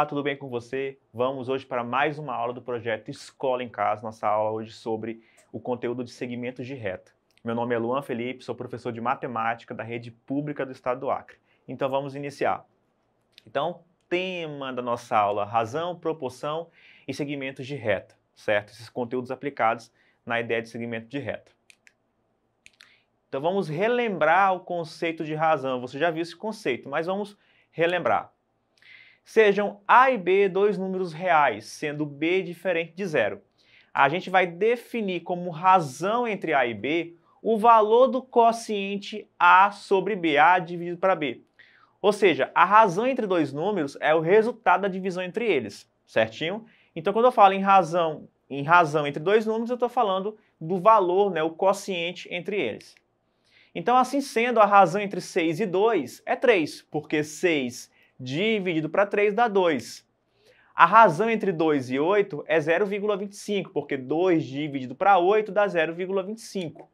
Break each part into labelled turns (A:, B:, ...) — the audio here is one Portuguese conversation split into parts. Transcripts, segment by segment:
A: Olá, tudo bem com você? Vamos hoje para mais uma aula do projeto Escola em Casa, nossa aula hoje sobre o conteúdo de segmentos de reta. Meu nome é Luan Felipe, sou professor de matemática da rede pública do estado do Acre. Então vamos iniciar. Então, tema da nossa aula: razão, proporção e segmentos de reta, certo? Esses conteúdos aplicados na ideia de segmento de reta. Então vamos relembrar o conceito de razão. Você já viu esse conceito, mas vamos relembrar sejam A e B dois números reais, sendo B diferente de zero. A gente vai definir como razão entre A e B o valor do quociente A sobre B, A dividido para B. Ou seja, a razão entre dois números é o resultado da divisão entre eles, certinho? Então, quando eu falo em razão, em razão entre dois números, eu estou falando do valor, né, o quociente entre eles. Então, assim sendo, a razão entre 6 e 2 é 3, porque 6 dividido para 3 dá 2. A razão entre 2 e 8 é 0,25, porque 2 dividido para 8 dá 0,25.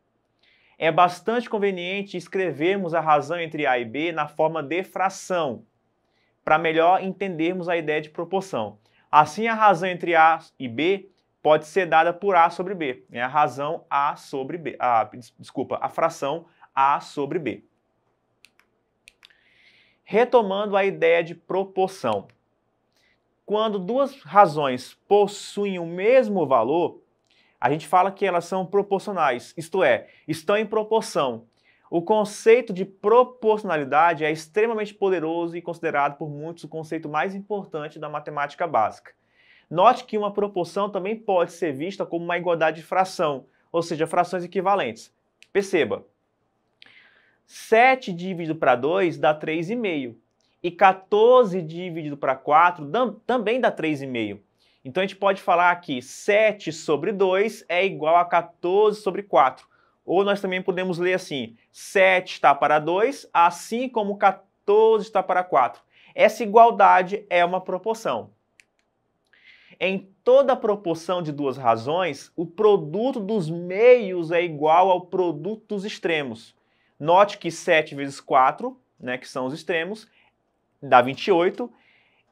A: É bastante conveniente escrevermos a razão entre A e B na forma de fração, para melhor entendermos a ideia de proporção. Assim, a razão entre A e B pode ser dada por A sobre B. É a razão A sobre B. A, desculpa, a fração A sobre B retomando a ideia de proporção. Quando duas razões possuem o mesmo valor, a gente fala que elas são proporcionais, isto é, estão em proporção. O conceito de proporcionalidade é extremamente poderoso e considerado por muitos o conceito mais importante da matemática básica. Note que uma proporção também pode ser vista como uma igualdade de fração, ou seja, frações equivalentes. Perceba, 7 dividido para 2 dá 3,5. E 14 dividido para 4 também dá 3,5. Então a gente pode falar que 7 sobre 2 é igual a 14 sobre 4. Ou nós também podemos ler assim: 7 está para 2, assim como 14 está para 4. Essa igualdade é uma proporção. Em toda a proporção de duas razões, o produto dos meios é igual ao produto dos extremos. Note que 7 vezes 4, né, que são os extremos, dá 28.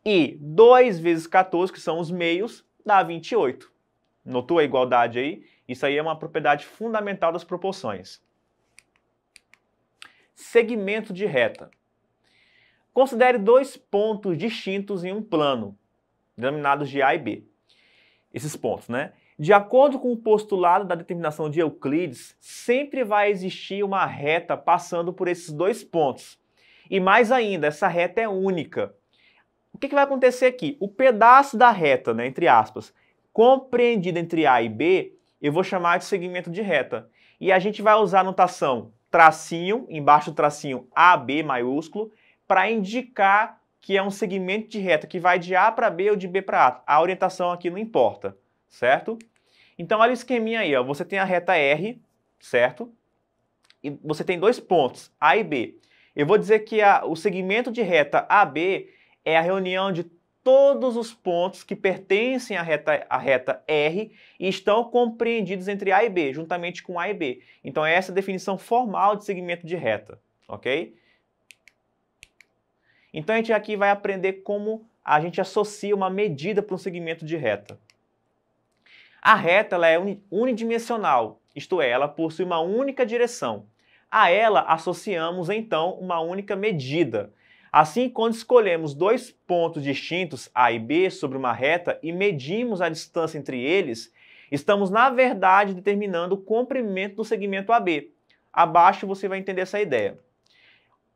A: E 2 vezes 14, que são os meios, dá 28. Notou a igualdade aí? Isso aí é uma propriedade fundamental das proporções. Segmento de reta. Considere dois pontos distintos em um plano, denominados de A e B. Esses pontos, né? De acordo com o postulado da determinação de Euclides, sempre vai existir uma reta passando por esses dois pontos. E mais ainda, essa reta é única. O que, que vai acontecer aqui? O pedaço da reta, né, entre aspas, compreendido entre A e B, eu vou chamar de segmento de reta. E a gente vai usar a notação tracinho, embaixo do tracinho AB maiúsculo, para indicar que é um segmento de reta que vai de A para B ou de B para A. A orientação aqui não importa certo? Então, olha o esqueminha aí, ó. Você tem a reta R, certo? E você tem dois pontos, A e B. Eu vou dizer que a, o segmento de reta AB é a reunião de todos os pontos que pertencem à reta, à reta R e estão compreendidos entre A e B, juntamente com A e B. Então, é essa a definição formal de segmento de reta, ok? Então, a gente aqui vai aprender como a gente associa uma medida para um segmento de reta. A reta ela é unidimensional, isto é, ela possui uma única direção. A ela associamos então uma única medida. Assim, quando escolhemos dois pontos distintos, A e B, sobre uma reta e medimos a distância entre eles, estamos na verdade determinando o comprimento do segmento AB. Abaixo você vai entender essa ideia.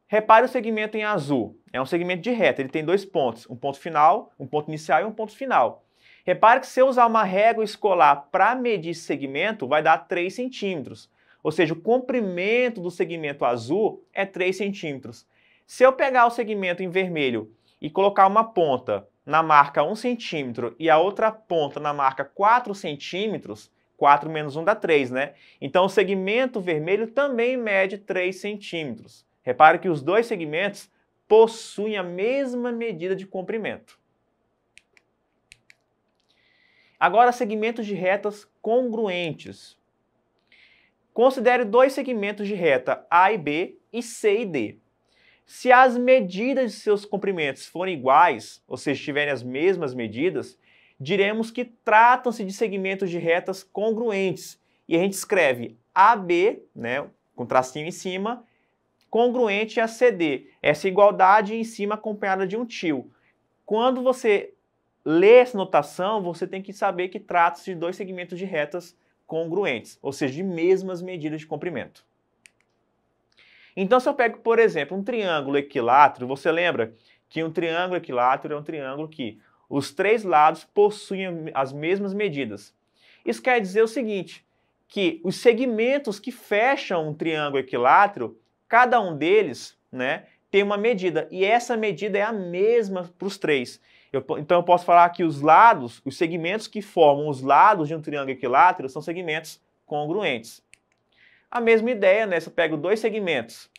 A: Repare o segmento em azul. É um segmento de reta, ele tem dois pontos, um ponto final, um ponto inicial e um ponto final. Repare que se eu usar uma régua escolar para medir segmento, vai dar 3 centímetros. Ou seja, o comprimento do segmento azul é 3 centímetros. Se eu pegar o segmento em vermelho e colocar uma ponta na marca 1 centímetro e a outra ponta na marca 4 centímetros, 4 menos 1 dá 3, né? Então o segmento vermelho também mede 3 centímetros. Repare que os dois segmentos possuem a mesma medida de comprimento. Agora, segmentos de retas congruentes. Considere dois segmentos de reta A e B e C e D. Se as medidas de seus comprimentos forem iguais, ou seja, tiverem as mesmas medidas, diremos que tratam-se de segmentos de retas congruentes. E a gente escreve AB, né, com tracinho em cima, congruente a CD. Essa igualdade em cima acompanhada de um tio. Quando você ler essa notação, você tem que saber que trata-se de dois segmentos de retas congruentes, ou seja, de mesmas medidas de comprimento. Então, se eu pego, por exemplo, um triângulo equilátero, você lembra que um triângulo equilátero é um triângulo que os três lados possuem as mesmas medidas. Isso quer dizer o seguinte, que os segmentos que fecham um triângulo equilátero, cada um deles né, tem uma medida, e essa medida é a mesma para os três. Eu, então eu posso falar que os lados, os segmentos que formam os lados de um triângulo equilátero são segmentos congruentes. A mesma ideia, né? Se eu pego dois segmentos,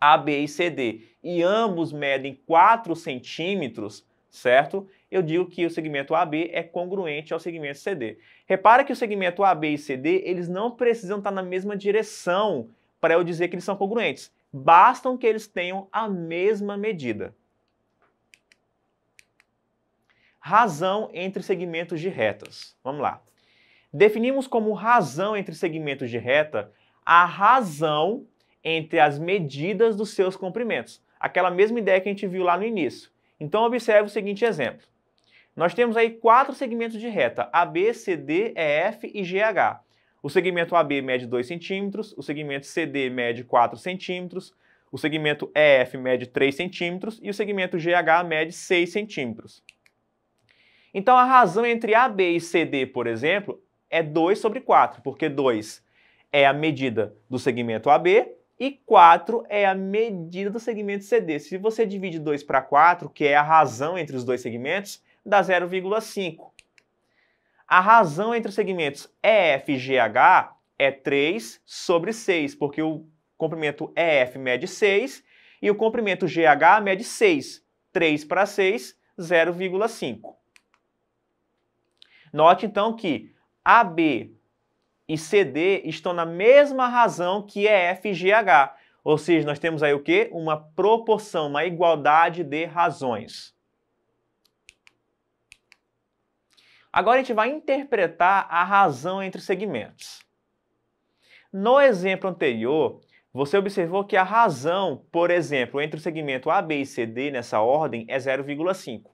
A: A, B e CD, e ambos medem 4 centímetros, certo? Eu digo que o segmento AB é congruente ao segmento CD. Repara que o segmento AB e CD, eles não precisam estar na mesma direção para eu dizer que eles são congruentes. Bastam que eles tenham a mesma medida razão entre segmentos de retas. Vamos lá. Definimos como razão entre segmentos de reta a razão entre as medidas dos seus comprimentos. Aquela mesma ideia que a gente viu lá no início. Então observe o seguinte exemplo. Nós temos aí quatro segmentos de reta, AB, CD, EF e GH. O segmento AB mede 2 centímetros, o segmento CD mede 4 centímetros, o segmento EF mede 3 centímetros e o segmento GH mede 6 centímetros. Então a razão entre AB e CD, por exemplo, é 2 sobre 4, porque 2 é a medida do segmento AB e 4 é a medida do segmento CD. Se você divide 2 para 4, que é a razão entre os dois segmentos, dá 0,5. A razão entre os segmentos EF e GH é 3 sobre 6, porque o comprimento EF mede 6 e o comprimento GH mede 6. 3 para 6, 0,5. Note então que AB e CD estão na mesma razão que é FGH. Ou seja, nós temos aí o quê? Uma proporção, uma igualdade de razões. Agora a gente vai interpretar a razão entre segmentos. No exemplo anterior, você observou que a razão, por exemplo, entre o segmento AB e CD nessa ordem é 0,5.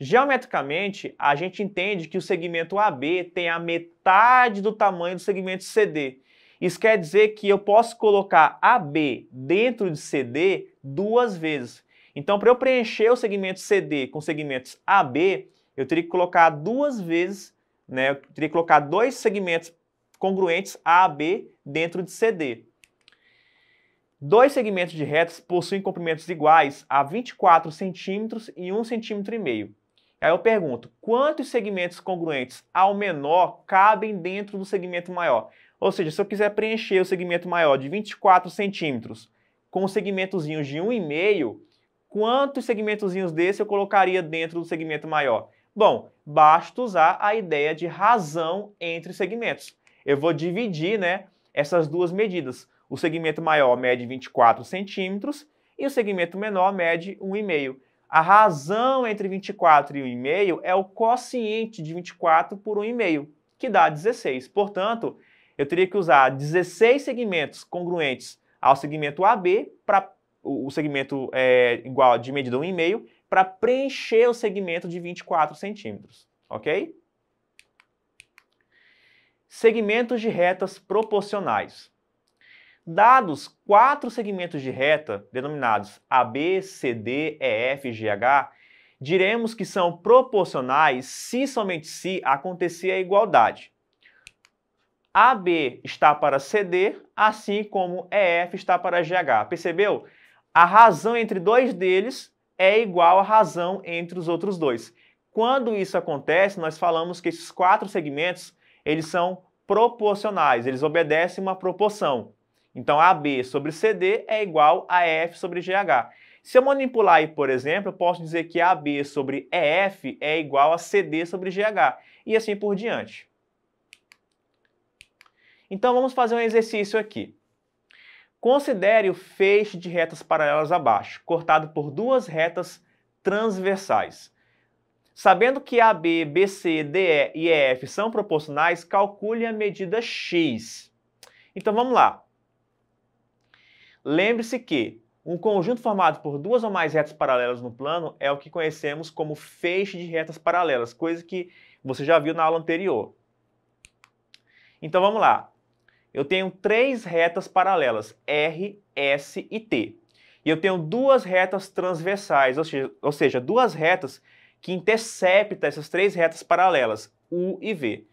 A: Geometricamente, a gente entende que o segmento AB tem a metade do tamanho do segmento CD. Isso quer dizer que eu posso colocar AB dentro de CD duas vezes. Então, para eu preencher o segmento CD com segmentos AB, eu teria que colocar duas vezes, né? Eu teria que colocar dois segmentos congruentes AB dentro de CD. Dois segmentos de retas possuem comprimentos iguais a 24 centímetros e 1,5 centímetro. Aí eu pergunto, quantos segmentos congruentes ao menor cabem dentro do segmento maior? Ou seja, se eu quiser preencher o segmento maior de 24 centímetros com segmentozinhos de 1,5, quantos segmentozinhos desse eu colocaria dentro do segmento maior? Bom, basta usar a ideia de razão entre segmentos. Eu vou dividir né, essas duas medidas. O segmento maior mede 24 centímetros e o segmento menor mede 1,5. A razão entre 24 e 1,5 é o quociente de 24 por 1,5, que dá 16. Portanto, eu teria que usar 16 segmentos congruentes ao segmento AB, para o segmento é, igual de medida 1,5, para preencher o segmento de 24 centímetros, ok? Segmentos de retas proporcionais. Dados quatro segmentos de reta, denominados AB, CD, EF, E, GH, diremos que são proporcionais se somente se acontecer a igualdade. AB está para CD, assim como EF está para GH. Percebeu? A razão entre dois deles é igual à razão entre os outros dois. Quando isso acontece, nós falamos que esses quatro segmentos, eles são proporcionais, eles obedecem uma proporção. Então, AB sobre CD é igual a EF sobre GH. Se eu manipular aí, por exemplo, eu posso dizer que AB sobre EF é igual a CD sobre GH, e assim por diante. Então, vamos fazer um exercício aqui. Considere o feixe de retas paralelas abaixo, cortado por duas retas transversais. Sabendo que AB, BC, DE e EF são proporcionais, calcule a medida x. Então vamos lá. Lembre-se que um conjunto formado por duas ou mais retas paralelas no plano é o que conhecemos como feixe de retas paralelas, coisa que você já viu na aula anterior. Então vamos lá. Eu tenho três retas paralelas, R, S e T. E eu tenho duas retas transversais, ou seja, ou seja duas retas que interceptam essas três retas paralelas, U e V.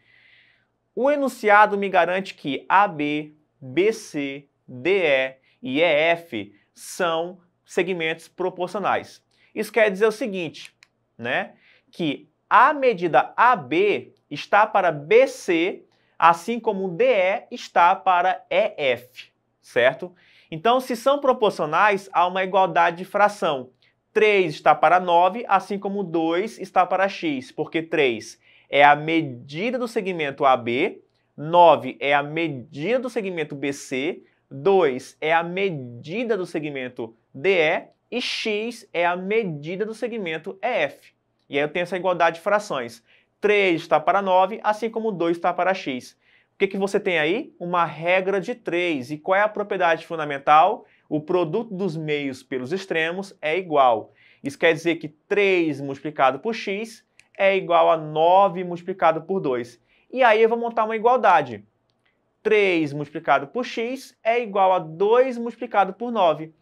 A: O enunciado me garante que AB, BC, DE e EF são segmentos proporcionais. Isso quer dizer o seguinte, né? Que a medida AB está para BC, assim como DE está para EF, certo? Então, se são proporcionais, há uma igualdade de fração. 3 está para 9, assim como 2 está para x, porque 3 é a medida do segmento AB, 9 é a medida do segmento BC 2 é a medida do segmento DE e x é a medida do segmento EF. E aí eu tenho essa igualdade de frações. 3 está para 9, assim como 2 está para x. O que, que você tem aí? Uma regra de 3. E qual é a propriedade fundamental? O produto dos meios pelos extremos é igual. Isso quer dizer que 3 multiplicado por x é igual a 9 multiplicado por 2. E aí eu vou montar uma igualdade. 3 multiplicado por x é igual a 2 multiplicado por 9.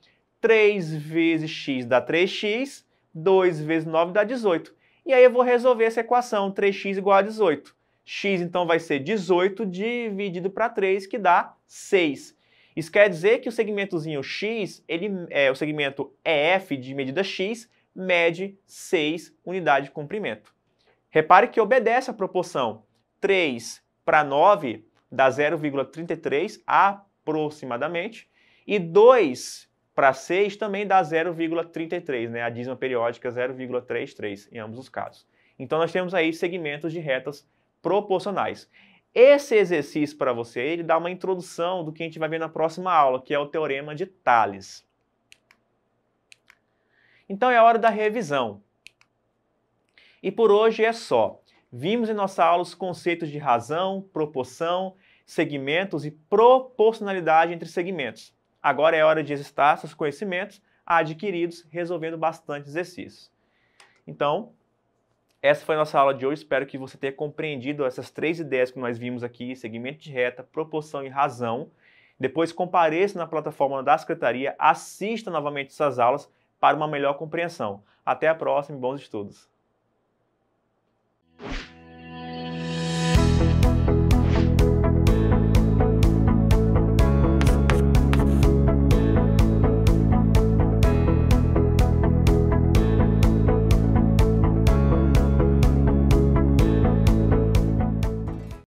A: 3 vezes x dá 3x, 2 vezes 9 dá 18. E aí eu vou resolver essa equação, 3x igual a 18. x então vai ser 18 dividido para 3, que dá 6. Isso quer dizer que o segmentozinho x, ele, é, o segmento EF de medida x, mede 6 unidades de comprimento. Repare que obedece a proporção 3 para 9 dá 0,33 aproximadamente, e 2 para 6 também dá 0,33, né? A dízima periódica 0,33 em ambos os casos. Então nós temos aí segmentos de retas proporcionais. Esse exercício para você, ele dá uma introdução do que a gente vai ver na próxima aula, que é o Teorema de Thales. Então é hora da revisão. E por hoje é só. Vimos em nossa aula os conceitos de razão, proporção, segmentos e proporcionalidade entre segmentos. Agora é hora de exercitar seus conhecimentos adquiridos resolvendo bastante exercícios. Então, essa foi a nossa aula de hoje. Espero que você tenha compreendido essas três ideias que nós vimos aqui: segmento de reta, proporção e razão. Depois compareça na plataforma da Secretaria, assista novamente essas aulas para uma melhor compreensão. Até a próxima e bons estudos!